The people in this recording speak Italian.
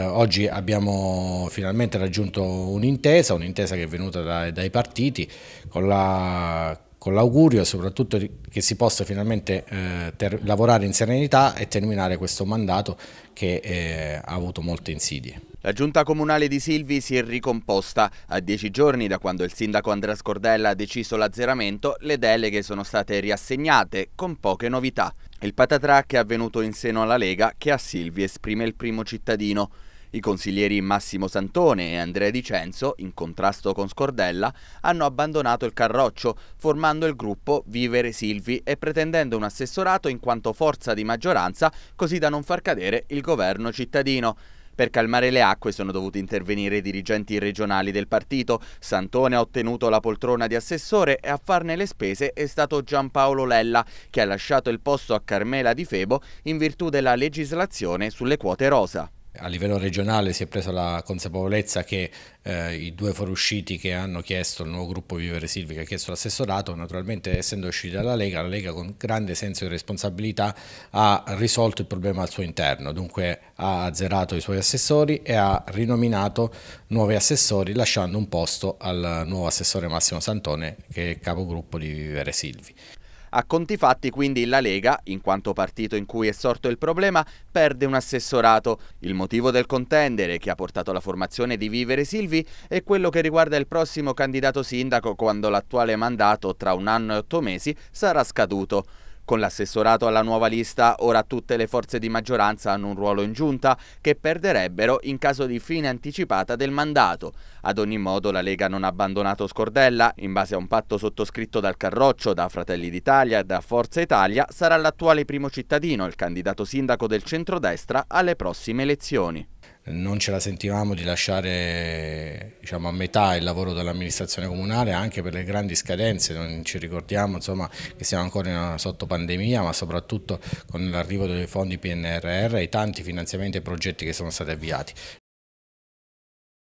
Eh, oggi abbiamo finalmente raggiunto un'intesa, un'intesa che è venuta da, dai partiti con l'augurio la, soprattutto che si possa finalmente eh, ter, lavorare in serenità e terminare questo mandato che eh, ha avuto molte insidie. La giunta comunale di Silvi si è ricomposta. A dieci giorni da quando il sindaco Andrea Scordella ha deciso l'azzeramento, le deleghe sono state riassegnate con poche novità. Il patatrac è avvenuto in seno alla Lega che a Silvi esprime il primo cittadino. I consiglieri Massimo Santone e Andrea Di Censo, in contrasto con Scordella, hanno abbandonato il Carroccio, formando il gruppo Vivere Silvi e pretendendo un assessorato in quanto forza di maggioranza, così da non far cadere il governo cittadino. Per calmare le acque sono dovuti intervenire i dirigenti regionali del partito. Santone ha ottenuto la poltrona di assessore e a farne le spese è stato Giampaolo Lella, che ha lasciato il posto a Carmela Di Febo in virtù della legislazione sulle quote rosa a livello regionale si è presa la consapevolezza che eh, i due fuoriusciti che hanno chiesto il nuovo gruppo Vivere Silvi che ha chiesto l'assessorato naturalmente essendo usciti dalla Lega la Lega con grande senso di responsabilità ha risolto il problema al suo interno dunque ha azzerato i suoi assessori e ha rinominato nuovi assessori lasciando un posto al nuovo assessore Massimo Santone che è capogruppo di Vivere Silvi a conti fatti quindi la Lega, in quanto partito in cui è sorto il problema, perde un assessorato. Il motivo del contendere che ha portato alla formazione di Vivere Silvi è quello che riguarda il prossimo candidato sindaco quando l'attuale mandato tra un anno e otto mesi sarà scaduto. Con l'assessorato alla nuova lista ora tutte le forze di maggioranza hanno un ruolo in giunta che perderebbero in caso di fine anticipata del mandato. Ad ogni modo la Lega non ha abbandonato Scordella, in base a un patto sottoscritto dal Carroccio, da Fratelli d'Italia e da Forza Italia, sarà l'attuale primo cittadino, il candidato sindaco del centrodestra, alle prossime elezioni non ce la sentivamo di lasciare diciamo, a metà il lavoro dell'amministrazione comunale anche per le grandi scadenze, non ci ricordiamo insomma, che siamo ancora una, sotto pandemia ma soprattutto con l'arrivo dei fondi PNRR e i tanti finanziamenti e progetti che sono stati avviati.